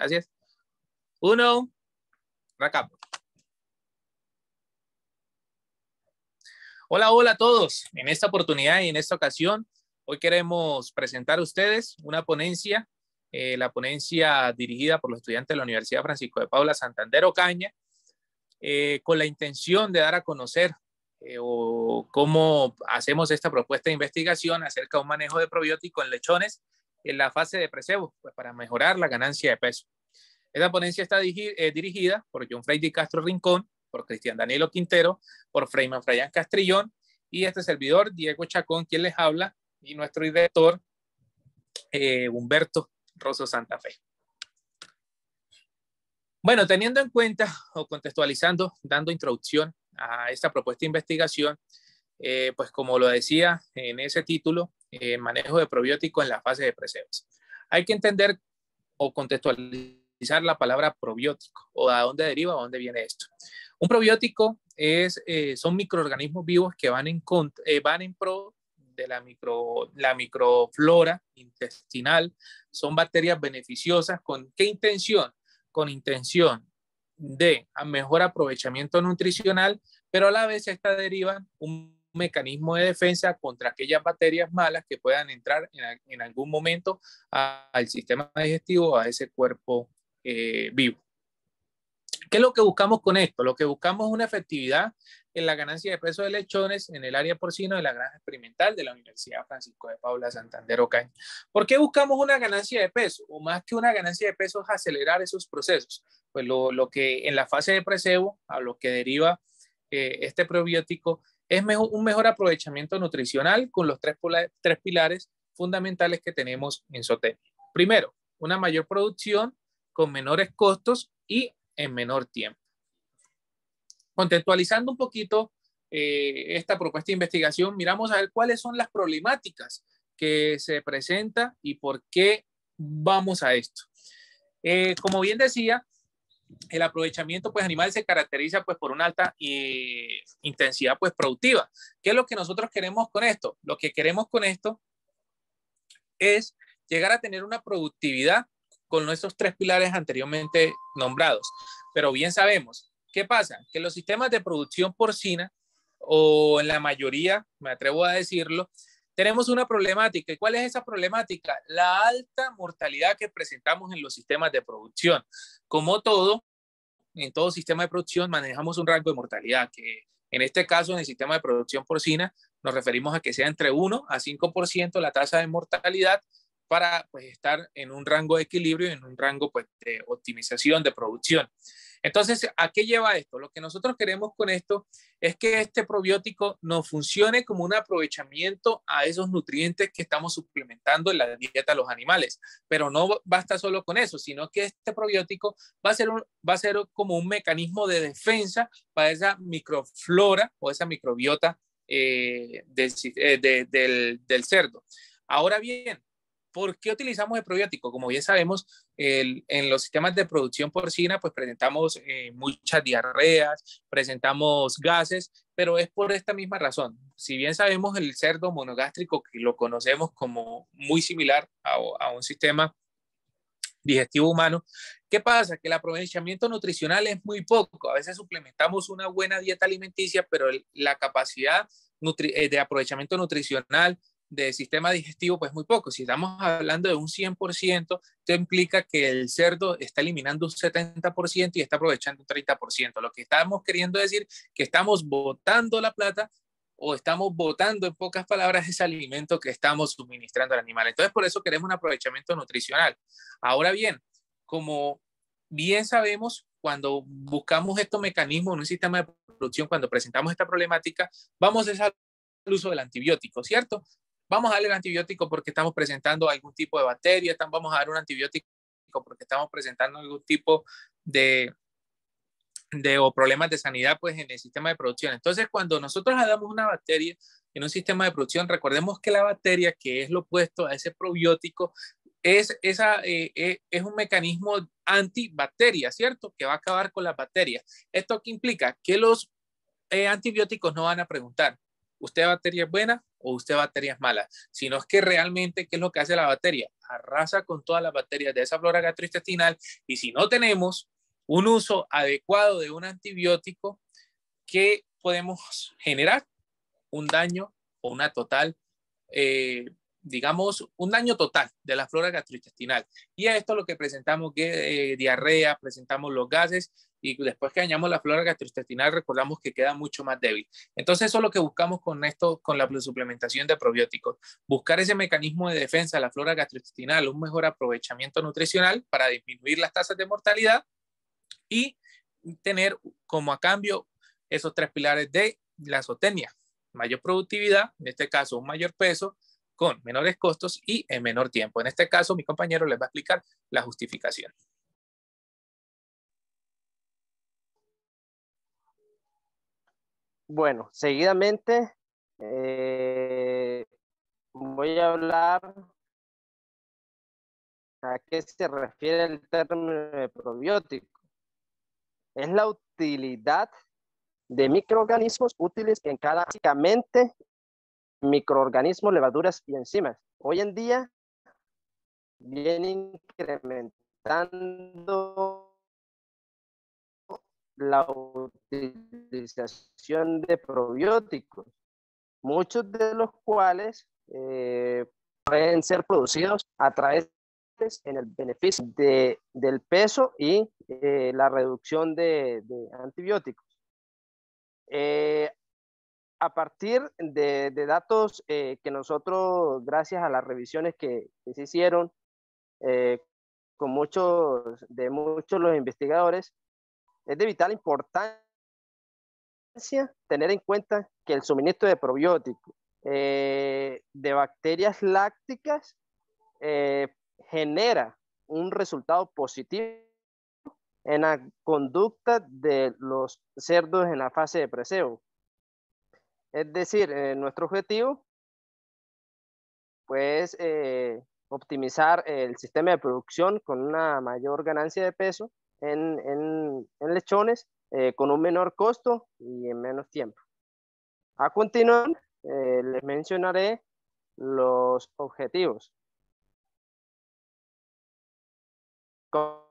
Gracias. Uno, racap. Hola, hola a todos. En esta oportunidad y en esta ocasión, hoy queremos presentar a ustedes una ponencia, eh, la ponencia dirigida por los estudiantes de la Universidad Francisco de Paula Santander Ocaña, eh, con la intención de dar a conocer eh, cómo hacemos esta propuesta de investigación acerca de un manejo de probiótico en lechones en la fase de precebo pues, para mejorar la ganancia de peso. Esta ponencia está eh, dirigida por John Freddy Castro Rincón, por Cristian Danilo Quintero, por Freyman Frayán Castrillón y este servidor, Diego Chacón, quien les habla, y nuestro director, eh, Humberto Rosso Santa Fe. Bueno, teniendo en cuenta o contextualizando, dando introducción a esta propuesta de investigación, eh, pues como lo decía en ese título, eh, manejo de probiótico en la fase de preseos. Hay que entender o contextualizar la palabra probiótico o a dónde deriva a dónde viene esto. Un probiótico es, eh, son microorganismos vivos que van en, eh, van en pro de la, micro, la microflora intestinal. Son bacterias beneficiosas. ¿Con qué intención? Con intención de mejor aprovechamiento nutricional, pero a la vez esta deriva un mecanismo de defensa contra aquellas bacterias malas que puedan entrar en, algún momento al sistema digestivo, a ese cuerpo eh, vivo. ¿Qué es lo que buscamos con esto? Lo que buscamos es una efectividad en la ganancia de peso de lechones en el área porcino de la granja experimental de la Universidad Francisco de Paula Santander Ocaña. ¿Por qué buscamos una ganancia de peso? O más que una ganancia de peso es acelerar esos procesos. Pues lo, lo que en la fase de precebo, a lo que deriva eh, este probiótico, es un mejor aprovechamiento nutricional con los tres, tres pilares fundamentales que tenemos en Sotenia. Primero, una mayor producción con menores costos y en menor tiempo. Contextualizando un poquito eh, esta propuesta de investigación, miramos a ver cuáles son las problemáticas que se presenta y por qué vamos a esto. Eh, como bien decía, el aprovechamiento pues animal se caracteriza pues por una alta eh, intensidad pues productiva. ¿Qué es lo que nosotros queremos con esto? Lo que queremos con esto es llegar a tener una productividad con nuestros tres pilares anteriormente nombrados. Pero bien sabemos, ¿qué pasa? Que los sistemas de producción porcina o en la mayoría, me atrevo a decirlo, tenemos una problemática. ¿Y cuál es esa problemática? La alta mortalidad que presentamos en los sistemas de producción. Como todo, en todo sistema de producción manejamos un rango de mortalidad que en este caso, en el sistema de producción porcina, nos referimos a que sea entre 1 a 5% la tasa de mortalidad para pues, estar en un rango de equilibrio, y en un rango pues, de optimización de producción. Entonces, ¿a qué lleva esto? Lo que nosotros queremos con esto es que este probiótico nos funcione como un aprovechamiento a esos nutrientes que estamos suplementando en la dieta de los animales. Pero no basta solo con eso, sino que este probiótico va a ser, como un mecanismo de defensa para esa microflora o esa microbiota eh, eh, del cerdo. Ahora bien, ¿Por qué utilizamos el probiótico? Como bien sabemos, en los sistemas de producción porcina, pues presentamos eh, muchas diarreas, presentamos gases, pero es por esta misma razón. Si bien sabemos el cerdo monogástrico, que lo conocemos como muy similar a, un sistema digestivo humano. ¿Qué pasa? Que el aprovechamiento nutricional es muy poco. A veces suplementamos una buena dieta alimenticia, pero la capacidad eh, de aprovechamiento nutricional de sistema digestivo, pues muy poco. Si estamos hablando de un 100%, esto implica que el cerdo está eliminando un 70% y está aprovechando un 30%. Lo que estamos queriendo decir que estamos botando la plata o estamos botando, en pocas palabras, ese alimento que estamos suministrando al animal. Entonces, por eso queremos un aprovechamiento nutricional. Ahora bien, como bien sabemos, cuando buscamos estos mecanismos en un sistema de producción, cuando presentamos esta problemática, vamos a esa el uso del antibiótico, ¿cierto? vamos a darle el antibiótico porque estamos presentando algún tipo de bacteria, vamos a dar un antibiótico porque estamos presentando algún tipo de, de o problemas de sanidad pues en el sistema de producción. Entonces, cuando nosotros damos una bacteria en un sistema de producción, recordemos que la bacteria, que es lo opuesto a ese probiótico, es, esa, eh, eh, es un mecanismo antibacteria, ¿cierto? Que va a acabar con las bacterias. ¿Esto qué implica? Que los eh, antibióticos no van a preguntar, ¿usted bacteria es buena? o usted baterías malas, sino es que realmente, ¿qué es lo que hace la batería? Arrasa con todas las bacterias de esa flora gastrointestinal y si no tenemos un uso adecuado de un antibiótico, ¿qué podemos generar? Un daño o una total, eh, digamos, un daño total de la flora gastrointestinal. Y a esto lo que presentamos, eh, diarrea, presentamos los gases y después que dañamos la flora gastrointestinal recordamos que queda mucho más débil. Entonces eso es lo que buscamos con esto, con la suplementación de probióticos, buscar ese mecanismo de defensa de la flora gastrointestinal, un mejor aprovechamiento nutricional para disminuir las tasas de mortalidad y tener como a cambio esos tres pilares de la zootecnia, mayor productividad, en este caso un mayor peso, con menores costos y en menor tiempo. En este caso, mi compañero les va a explicar la justificación. Bueno, seguidamente eh, voy a hablar a qué se refiere el término probiótico. Es la utilidad de microorganismos útiles en cada básicamente microorganismos, levaduras y enzimas. Hoy en día viene incrementando la utilización de probióticos, muchos de los cuales eh, pueden ser producidos a través en el beneficio del peso y eh, la reducción de, antibióticos. Eh, a partir de, datos que nosotros, gracias a las revisiones que, se hicieron con muchos de muchos los investigadores, es de vital importancia tener en cuenta que el suministro de probióticos, eh, de bacterias lácticas, eh, genera un resultado positivo en la conducta de los cerdos en la fase de preseo. Es decir, eh, nuestro objetivo pues optimizar el sistema de producción con una mayor ganancia de peso en, en, lechones eh, con un menor costo y en menos tiempo. A continuación, eh, les mencionaré los objetivos. Como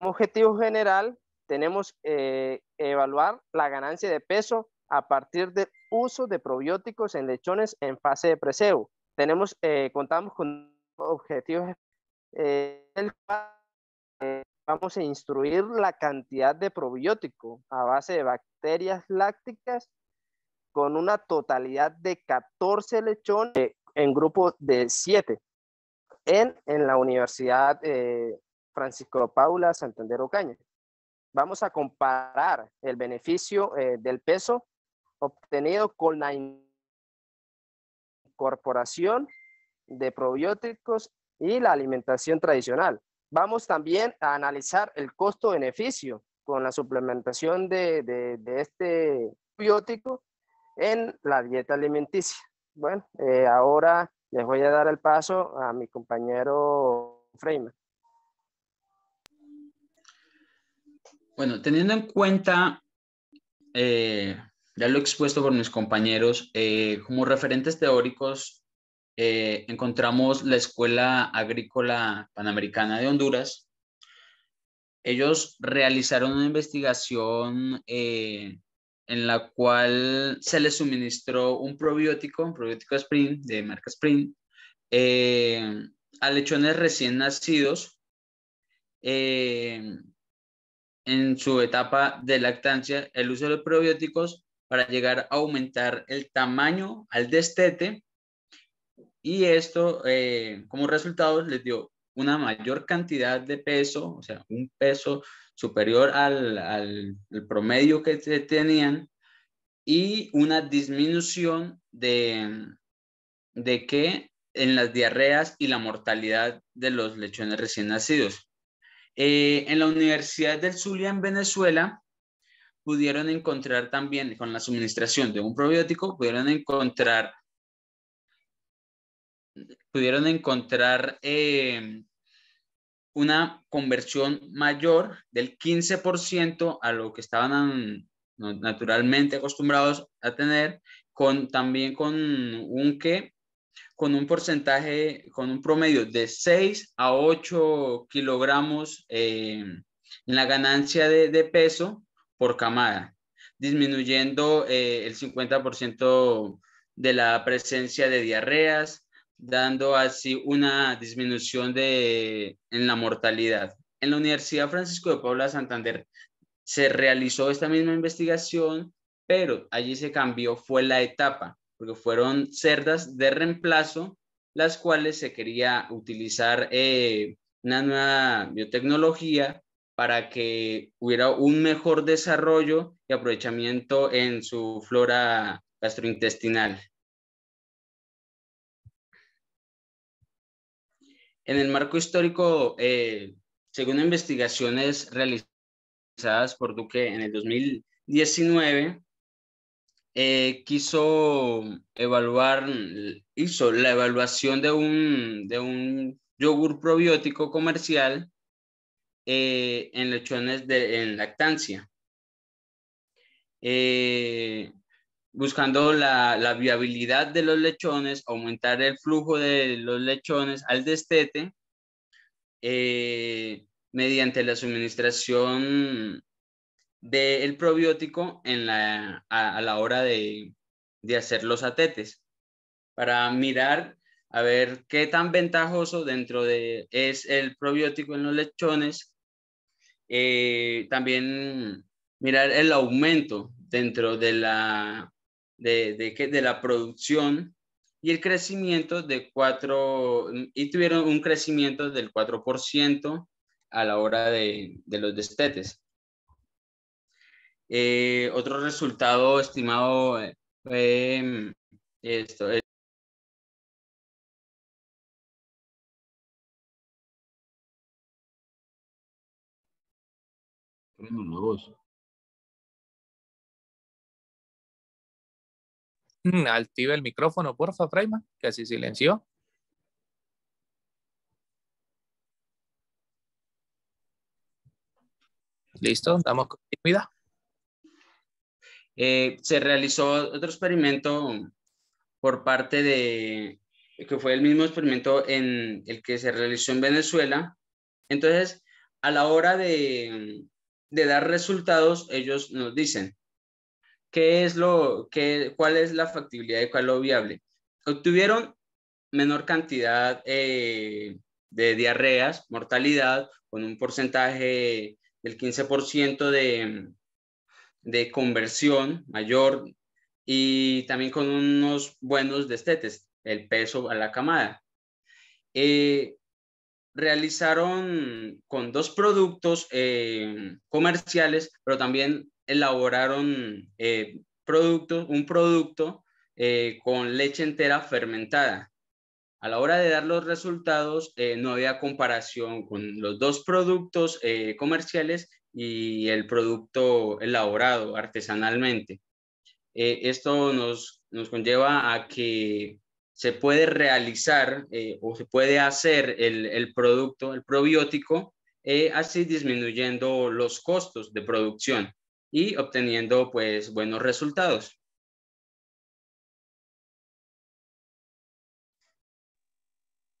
objetivo general, tenemos eh, evaluar la ganancia de peso a partir del uso de probióticos en lechones en fase de preseo. Tenemos, contamos con objetivos el, vamos a instruir la cantidad de probiótico a base de bacterias lácticas con una totalidad de 14 lechones en grupo de 7 en, en la Universidad eh, Francisco Paula Santander Ocaña. Vamos a comparar el beneficio eh, del peso obtenido con la incorporación de probióticos y la alimentación tradicional. Vamos también a analizar el costo-beneficio con la suplementación de, este biótico en la dieta alimenticia. Bueno, eh, ahora les voy a dar el paso a mi compañero Freyman. Bueno, teniendo en cuenta eh, ya lo expuesto por mis compañeros, eh, como referentes teóricos eh, encontramos la Escuela Agrícola Panamericana de Honduras. Ellos realizaron una investigación eh, en la cual se les suministró un probiótico, un probiótico Spring, de marca Sprint, eh, a lechones recién nacidos en su etapa de lactancia, el uso de probióticos para llegar a aumentar el tamaño al destete y esto eh, como resultado les dio una mayor cantidad de peso, o sea, un peso superior al, promedio que tenían y una disminución de, que en las diarreas y la mortalidad de los lechones recién nacidos. Eh, en la Universidad del Zulia en Venezuela pudieron encontrar también, con la suministración de un probiótico, pudieron encontrar pudieron encontrar eh, una conversión mayor del 15% a lo que estaban naturalmente acostumbrados a tener, con, también con un que con un porcentaje, con un promedio de 6 a 8 kilogramos eh, en la ganancia de, peso por camada, disminuyendo eh, el 50% de la presencia de diarreas, dando así una disminución de, en la mortalidad. En la Universidad Francisco de Paula Santander se realizó esta misma investigación, pero allí se cambió, fue la etapa, porque fueron cerdas de reemplazo, las cuales se quería utilizar eh, una nueva biotecnología para que hubiera un mejor desarrollo y aprovechamiento en su flora gastrointestinal. En el marco histórico, eh, según investigaciones realizadas por Duque en el 2019, eh, quiso evaluar, hizo la evaluación de un, de un yogur probiótico comercial eh, en lechones de en lactancia. Eh, buscando la, la, viabilidad de los lechones, aumentar el flujo de los lechones al destete eh, mediante la suministración del probiótico en la, a, la hora de, de hacer los atetes para mirar a ver qué tan ventajoso dentro de es el probiótico en los lechones. Eh, también mirar el aumento dentro de la de, de, la producción y el crecimiento de cuatro y tuvieron un crecimiento del 4% a la hora de, los destetes. Eh, otro resultado estimado fue esto. Es Mm, Activa el micrófono, porfa, Frayma, que se silenció. Listo, damos continuidad. Eh, se realizó otro experimento por parte de, que fue el mismo experimento en el que se realizó en Venezuela. Entonces, a la hora de dar resultados, ellos nos dicen, es lo, ¿Cuál es la factibilidad y cuál es lo viable? Obtuvieron menor cantidad eh, de diarreas, mortalidad, con un porcentaje del 15% de, conversión mayor y también con unos buenos destetes, el peso a la camada. Eh, realizaron con dos productos eh, comerciales, pero también elaboraron eh, un producto eh, con leche entera fermentada. A la hora de dar los resultados, eh, no había comparación con los dos productos eh, comerciales y el producto elaborado artesanalmente. esto nos, conlleva a que se puede realizar o se puede hacer el producto, el probiótico, así disminuyendo los costos de producción y obteniendo pues buenos resultados.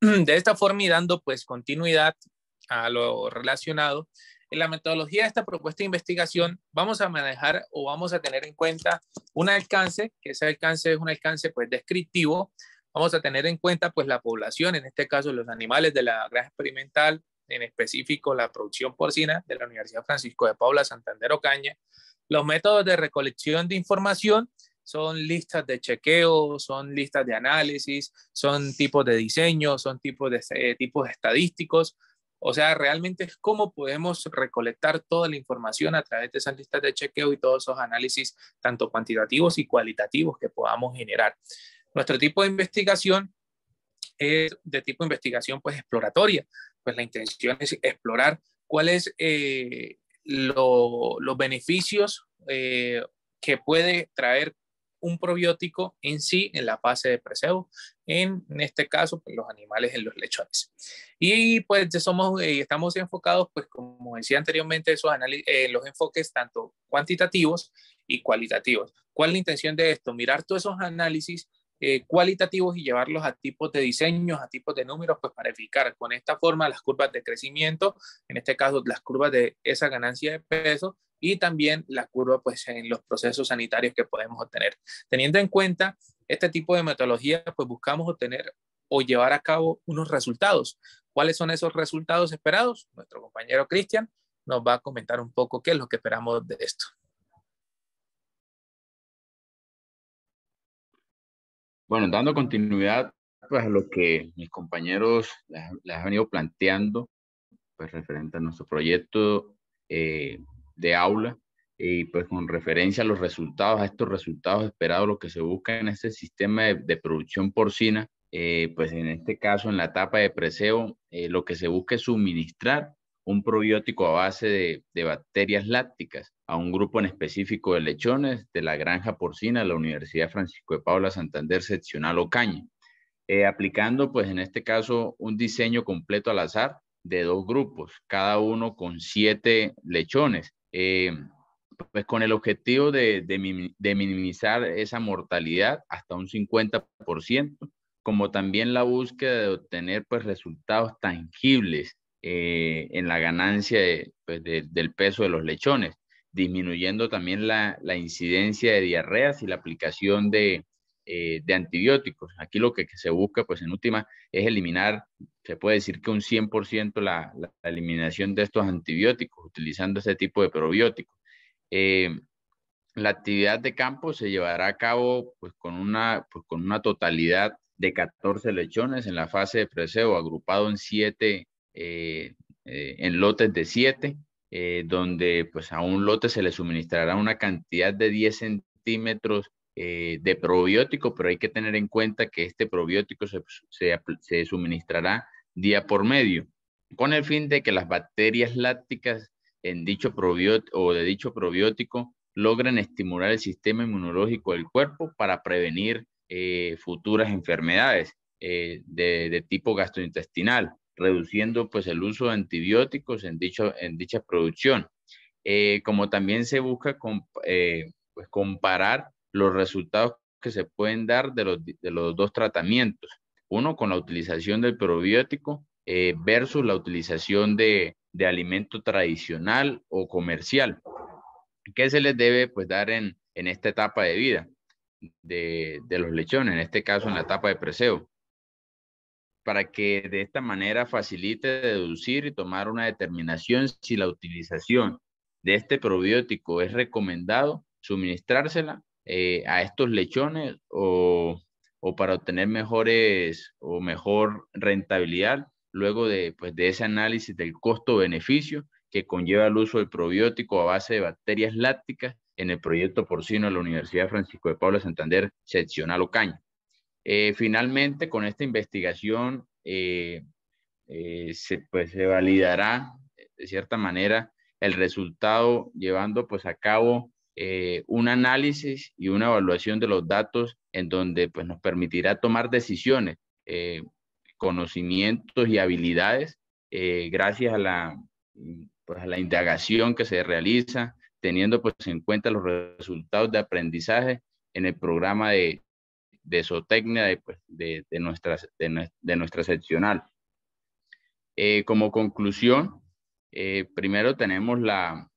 De esta forma y dando pues continuidad a lo relacionado, en la metodología de esta propuesta de investigación vamos a manejar o vamos a tener en cuenta un alcance, que ese alcance es un alcance pues descriptivo, vamos a tener en cuenta pues la población, en este caso los animales de la granja experimental, en específico la producción porcina de la Universidad Francisco de Paula Santander Ocaña. Los métodos de recolección de información son listas de chequeo, son listas de análisis, son tipos de diseño, son tipos de eh, tipos estadísticos. O sea, realmente es cómo podemos recolectar toda la información a través de esas listas de chequeo y todos esos análisis, tanto cuantitativos y cualitativos, que podamos generar. Nuestro tipo de investigación es de tipo investigación pues exploratoria, pues la intención es explorar cuáles eh, los beneficios eh, que puede traer un probiótico en sí, en la fase de preseo, en este caso, pues, los animales en los lechones. Y pues somos, eh, estamos enfocados, pues como decía anteriormente, esos análisis, eh, los enfoques tanto cuantitativos y cualitativos. ¿Cuál es la intención de esto? Mirar todos esos análisis eh, cualitativos y llevarlos a tipos de diseños, a tipos de números, pues para eficar con esta forma las curvas de crecimiento, en este caso las curvas de esa ganancia de peso y también la curva pues en los procesos sanitarios que podemos obtener. Teniendo en cuenta este tipo de metodología, pues buscamos obtener o llevar a cabo unos resultados. ¿Cuáles son esos resultados esperados? Nuestro compañero Cristian nos va a comentar un poco qué es lo que esperamos de esto. Bueno, dando continuidad pues, a lo que mis compañeros les han venido planteando, pues referente a nuestro proyecto eh, de aula y pues con referencia a los resultados, a estos resultados esperados, lo que se busca en este sistema de, producción porcina, eh, pues en este caso en la etapa de preseo, eh, lo que se busca es suministrar un probiótico a base de, bacterias lácticas a un grupo en específico de lechones de la granja porcina de la Universidad Francisco de Paula Santander, seccional Ocaña, eh, aplicando pues en este caso un diseño completo al azar de dos grupos, cada uno con siete lechones, eh, pues con el objetivo de, minimizar esa mortalidad hasta un 50%, como también la búsqueda de obtener pues resultados tangibles eh, en la ganancia pues del peso de los lechones, disminuyendo también la, la incidencia de diarreas y la aplicación de, eh, de antibióticos. Aquí lo que, se busca, pues en última, es eliminar, se puede decir que un 100% la, la, eliminación de estos antibióticos, utilizando este tipo de probióticos. Eh, la actividad de campo se llevará a cabo pues, con, una, pues, con una totalidad de 14 lechones en la fase de preseo, agrupado en 7 eh, eh, en lotes de 7, eh, donde pues a un lote se le suministrará una cantidad de 10 centímetros de probiótico, pero hay que tener en cuenta que este probiótico se, suministrará día por medio, con el fin de que las bacterias lácticas en dicho probiótico o de dicho probiótico logren estimular el sistema inmunológico del cuerpo para prevenir futuras enfermedades de, tipo gastrointestinal reduciendo pues el uso de antibióticos en, dicho, en dicha producción. Eh, como también se busca eh, pues, comparar los resultados que se pueden dar de los, dos tratamientos. Uno con la utilización del probiótico eh, versus la utilización de, alimento tradicional o comercial. ¿Qué se les debe pues dar en, esta etapa de vida de, de los lechones, en este caso en la etapa de preseo? para que de esta manera facilite deducir y tomar una determinación si la utilización de este probiótico es recomendado suministrársela eh, a estos lechones o, para obtener mejores o mejor rentabilidad luego de, pues, de ese análisis del costo-beneficio que conlleva el uso del probiótico a base de bacterias lácticas en el proyecto porcino de la Universidad Francisco de Pablo Santander, seccional Ocaña. Eh, finalmente, con esta investigación eh, eh, pues, se, validará de cierta manera el resultado llevando pues a cabo un análisis y una evaluación de los datos en donde pues nos permitirá tomar decisiones, conocimientos y habilidades gracias a la, pues, la indagación que se realiza, teniendo pues en cuenta los resultados de aprendizaje en el programa de de zootecnia de, pues, de, nuestra, de, seccional. Eh, como conclusión, eh, primero tenemos la,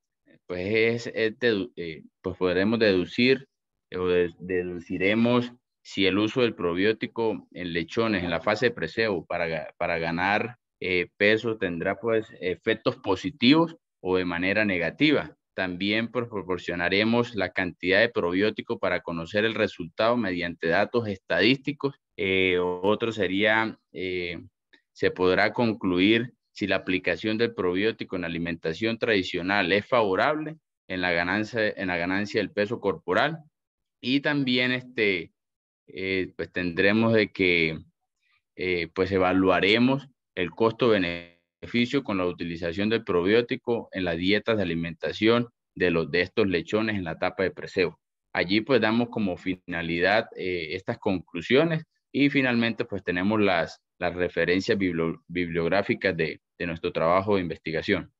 pues, es, eh, pues podremos deducir o deduciremos si el uso del probiótico en lechones en la fase de preseo para, ganar peso tendrá pues efectos positivos o de manera negativa. También pues, proporcionaremos la cantidad de probiótico para conocer el resultado mediante datos estadísticos. Eh, otro sería, eh, se podrá concluir si la aplicación del probiótico en alimentación tradicional es favorable en la ganancia, en la ganancia del peso corporal. Y también este, eh, pues tendremos de que pues evaluaremos el costo-beneficio con la utilización del probiótico en las dietas de alimentación de, los, de estos lechones en la etapa de preseo. Allí pues damos como finalidad eh, estas conclusiones y finalmente pues tenemos las, las referencias bibliográficas de, de nuestro trabajo de investigación.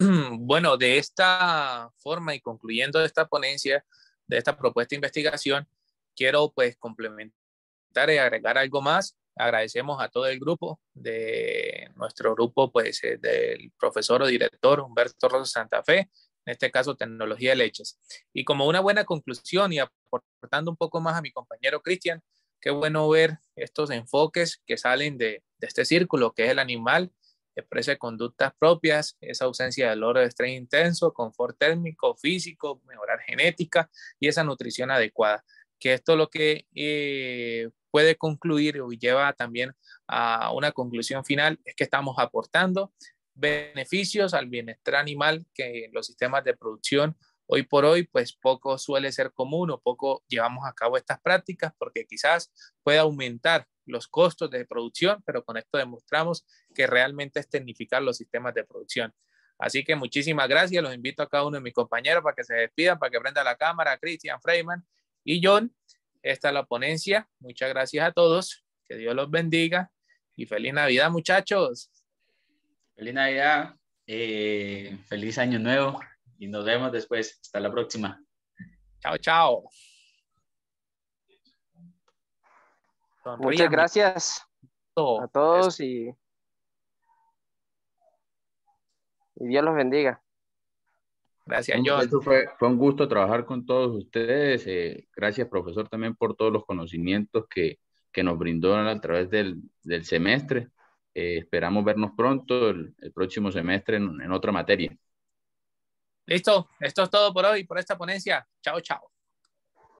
Bueno, de esta forma y concluyendo esta ponencia, de esta propuesta de investigación, quiero pues complementar y agregar algo más Agradecemos a todo el grupo, de nuestro grupo, pues eh, del profesor o director Humberto Rosa Santa Fe, en este caso tecnología de leches. Y como una buena conclusión y aportando un poco más a mi compañero Cristian, qué bueno ver estos enfoques que salen de, este círculo, que es el animal, expresa conductas propias, esa ausencia de dolor de estrés intenso, confort térmico, físico, mejorar genética y esa nutrición adecuada. Que esto lo que eh, puede concluir o lleva también a una conclusión final es que estamos aportando beneficios al bienestar animal que los sistemas de producción hoy por hoy pues poco suele ser común o poco llevamos a cabo estas prácticas porque quizás pueda aumentar los costos de producción, pero con esto demostramos que realmente es tecnificar los sistemas de producción. Así que muchísimas gracias, los invito a cada uno de mis compañeros para que se despidan, para que prenda la cámara, Christian, Freeman y John, esta es la ponencia. Muchas gracias a todos. Que Dios los bendiga y feliz Navidad, muchachos. Feliz Navidad, eh, feliz año nuevo y nos vemos después. Hasta la próxima. Chao, chao. Muchas gracias a todos y Dios los bendiga. Gracias, John. fue, fue, un gusto trabajar con todos ustedes. Eh, gracias, profesor, también por todos los conocimientos que, que nos brindó a través del, del semestre. Eh, esperamos vernos pronto el, el próximo semestre en, en otra materia. Listo, esto es todo por hoy, por esta ponencia. Chao, chao.